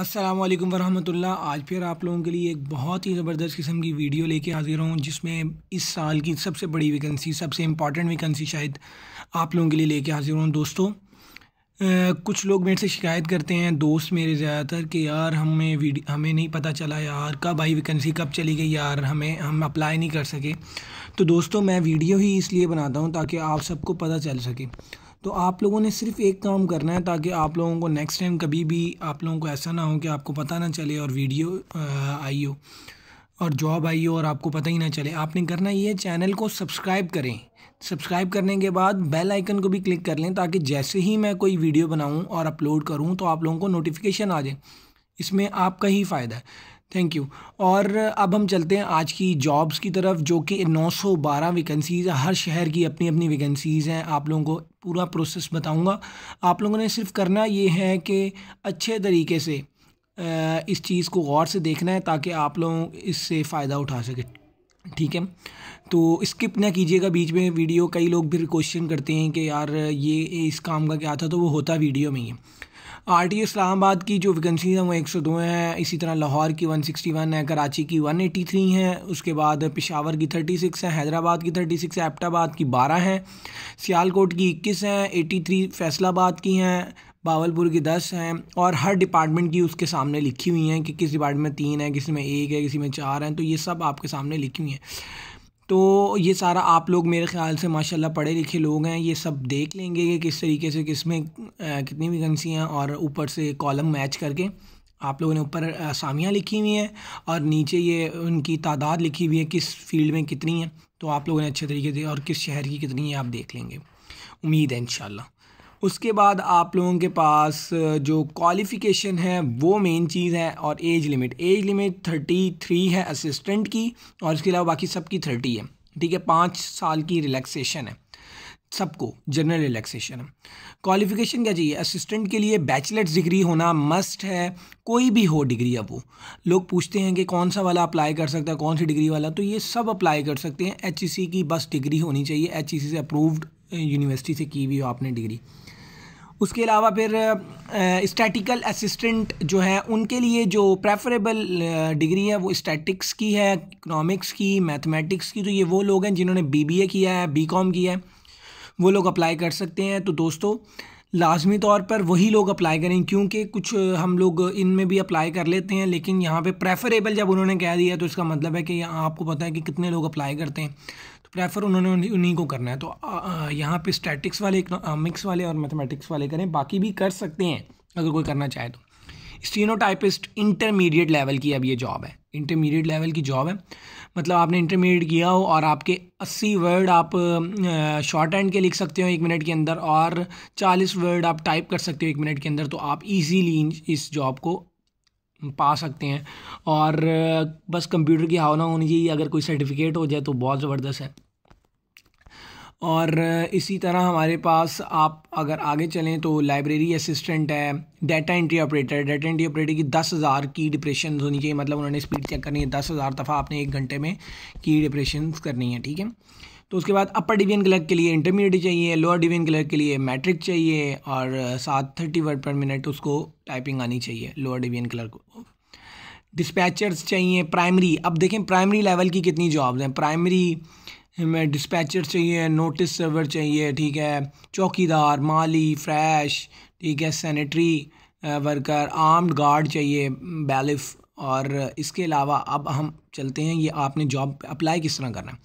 अस्सलाम वालेकुम वरहमतुल्लाह आज फिर आप लोगों के लिए एक बहुत ही ज़बरदस्त किस्म की वीडियो लेके हाजिर हूँ जिसमें इस साल की सबसे बड़ी वैकेंसी सबसे इम्पॉर्टेंट वैकेंसी शायद आप लोगों के लिए लेके हाजिर हूँ दोस्तों कुछ लोग मेरे से शिकायत करते हैं दोस्त मेरे ज़्यादातर कि यार हमें वीडियो हमें नहीं पता चला यार कब आई वैकेंसी कब चली गई यार हमें हम अप्लाई नहीं कर सके तो दोस्तों मैं वीडियो ही इसलिए बनाता हूँ ताकि आप सबको पता चल सके तो आप लोगों ने सिर्फ एक काम करना है ताकि आप लोगों को नेक्स्ट टाइम कभी भी आप लोगों को ऐसा ना हो कि आपको पता ना चले और वीडियो आई हो और जॉब आई हो और आपको पता ही ना चले आपने करना ये चैनल को सब्सक्राइब करें सब्सक्राइब करने के बाद बेल आइकन को भी क्लिक कर लें ताकि जैसे ही मैं कोई वीडियो बनाऊं और अपलोड करूं तो आप लोगों को नोटिफिकेशन आ जाए इसमें आपका ही फ़ायदा है थैंक यू और अब हम चलते हैं आज की जॉब्स की तरफ जो कि 912 वैकेंसीज़ हर शहर की अपनी अपनी वैकेंसीज़ हैं आप लोगों को पूरा प्रोसेस बताऊंगा आप लोगों ने सिर्फ करना ये है कि अच्छे तरीके से इस चीज़ को गौर से देखना है ताकि आप लोग इससे फ़ायदा उठा सकें ठीक है तो स्किप ना कीजिएगा बीच में वीडियो कई लोग फिर क्वेश्चन करते हैं कि यार ये इस काम का क्या था तो वो होता वीडियो में ही है आर टी इस्लामाबाद की जो वैकेंसीज हैं वो एक सौ दो हैं इसी तरह लाहौर की वन सिक्सटी वन है कराची की वन एटी थ्री हैं उसके बाद पिशावर की थर्टी सिक्स है हैदराबाद की थर्टी सिक्स है एबटाबाद की बारह हैं सियालकोट की इक्कीस हैं एटी थ्री फैसलाबाद की हैं बावलपुर की दस हैं और हर डिपार्टमेंट की उसके सामने लिखी हुई हैं कि किस डिपार्टमेंट में तीन है किसी में एक है किसी में चार हैं तो ये सब आपके सामने लिखी हुई हैं तो ये सारा आप लोग मेरे ख्याल से माशाल्लाह पढ़े लिखे लोग हैं ये सब देख लेंगे कि किस तरीके से किस में कितनी वैकेंसी हैं और ऊपर से कॉलम मैच करके आप लोगों ने ऊपर असामियाँ लिखी हुई हैं और नीचे ये उनकी तादाद लिखी हुई है किस फील्ड में कितनी है तो आप लोगों ने अच्छे तरीके से और किस शहर की कितनी है आप देख लेंगे उम्मीद है इन उसके बाद आप लोगों के पास जो क्वालिफ़िकेशन है वो मेन चीज़ है और age limit age limit thirty three है असिस्टेंट की और इसके अलावा बाकी सबकी थर्टी है ठीक है पाँच साल की रिलैक्सेशन है सबको जनरल रिलैक्सेशन है क्वालिफिकेशन क्या चाहिए असिस्टेंट के लिए बैचलर्स डिग्री होना मस्ट है कोई भी हो डिग्री अब वो लोग पूछते हैं कि कौन सा वाला अप्लाई कर सकता है कौन सी डिग्री वाला तो ये सब अप्लाई कर सकते हैं एच e की बस डिग्री होनी चाहिए एच e से अप्रूव्ड यूनिवर्सिटी से की हुई हो आपने डिग्री उसके अलावा फिर स्टैटिकल असिस्टेंट जो है उनके लिए जो प्रेफरेबल डिग्री है वो स्टैटिक्स की है इकनॉमिक्स की मैथमेटिक्स की तो ये वो लोग हैं जिन्होंने बीबीए किया है बीकॉम किया है वो लोग अप्लाई कर सकते हैं तो दोस्तों लाजमी तौर पर वही लोग अप्लाई करें क्योंकि कुछ हम लोग इनमें भी अप्लाई कर लेते हैं लेकिन यहाँ पे प्रेफरेबल जब उन्होंने कह दिया तो इसका मतलब है कि यहाँ आपको पता है कि कितने लोग अप्लाई करते हैं प्रेफर उन्होंने उन्हीं को करना है तो यहाँ पे स्टैटिक्स वाले इकोनॉमिक्स वाले और मैथमेटिक्स वाले करें बाकी भी कर सकते हैं अगर कोई करना चाहे तो स्टीनोटाइपिस्ट इंटरमीडिएट लेवल की अब ये जॉब है इंटरमीडिएट लेवल की जॉब है मतलब आपने इंटरमीडिएट किया हो और आपके 80 वर्ड आप शॉर्ट हैंड के लिख सकते हो एक मिनट के अंदर और 40 वर्ड आप टाइप कर सकते हो एक मिनट के अंदर तो आप इजीली इस जॉब को पा सकते हैं और बस कंप्यूटर की हावना होनी चाहिए अगर कोई सर्टिफिकेट हो जाए तो बहुत ज़बरदस्त है और इसी तरह हमारे पास आप अगर आगे चलें तो लाइब्रेरी असिस्टेंट है data entry operator data entry operator की दस हज़ार की डिप्रेशन होनी चाहिए मतलब उन्होंने स्पीड चेक करनी है दस हज़ार दफ़ा आपने एक घंटे में की डिप्रेशन करनी है ठीक है तो उसके बाद अपर डिवीजन क्लर्क के लिए इंटरमीडिएट चाहिए लोअर डिवीजन क्लर्क के लिए मैट्रिक चाहिए और सात थर्टी वर्ड पर मिनट उसको टाइपिंग आनी चाहिए लोअर डिवीजन क्लर्क को डिस्पैचर्स चाहिए प्राइमरी अब देखें प्राइमरी लेवल की कितनी जॉब्स हैं प्राइमरी हमें डिस्पैचर चाहिए नोटिस सर्वर चाहिए ठीक है चौकीदार माली फ्रैश ठीक है सैनिटरी वर्कर आर्म्ड गार्ड चाहिए बैलिफ और इसके अलावा अब हम चलते हैं ये आपने जॉब अप्लाई किस तरह करना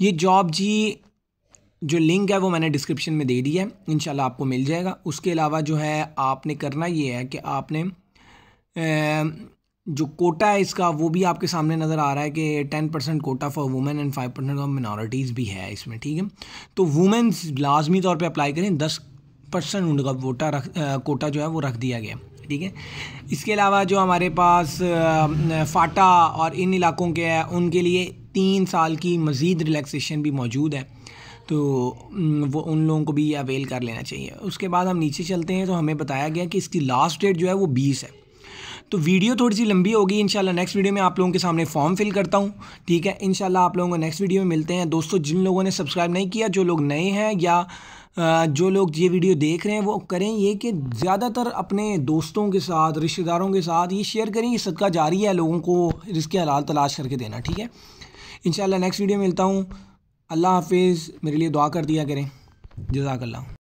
ये जॉब जी जो लिंक है वो मैंने डिस्क्रिप्शन में दे दी है इन आपको मिल जाएगा उसके अलावा जो है आपने करना ये है कि आपने जो कोटा है इसका वो भी आपके सामने नज़र आ रहा है कि ten percent quota for women and five percent of minorities भी है इसमें ठीक है तो वुमेंस लाजमी तौर पे अप्लाई करें दस परसेंट उनका वोटा रख कोटा जो है वो रख दिया गया ठीक है इसके अलावा जो हमारे पास फाटा और इन इलाकों के हैं उनके लिए तीन साल की मज़ीद रिलैक्सेशन भी मौजूद है तो वो उन लोगों को भी अवेल कर लेना चाहिए उसके बाद हम नीचे चलते हैं तो हमें बताया गया कि इसकी लास्ट डेट जो है वो बीस है तो वीडियो थोड़ी सी लंबी होगी इंशाल्लाह नेक्स्ट वीडियो में आप लोगों के सामने फॉर्म फिल करता हूँ ठीक है इंशाल्लाह आप लोगों को नेक्स्ट वीडियो में मिलते हैं दोस्तों जिन लोगों ने सब्सक्राइब नहीं किया जो लोग नए हैं या जो लोग ये वीडियो देख रहे हैं वो करें ये कि ज़्यादातर अपने दोस्तों के साथ रिश्तेदारों के साथ ये शेयर करें ये सदका जारी है लोगों को इसके हलाल तलाश करके देना ठीक है इन नेक्स्ट वीडियो मिलता हूँ अल्लाह हाफिज़ मेरे लिए दुआ कर दिया करें जजाकल्ला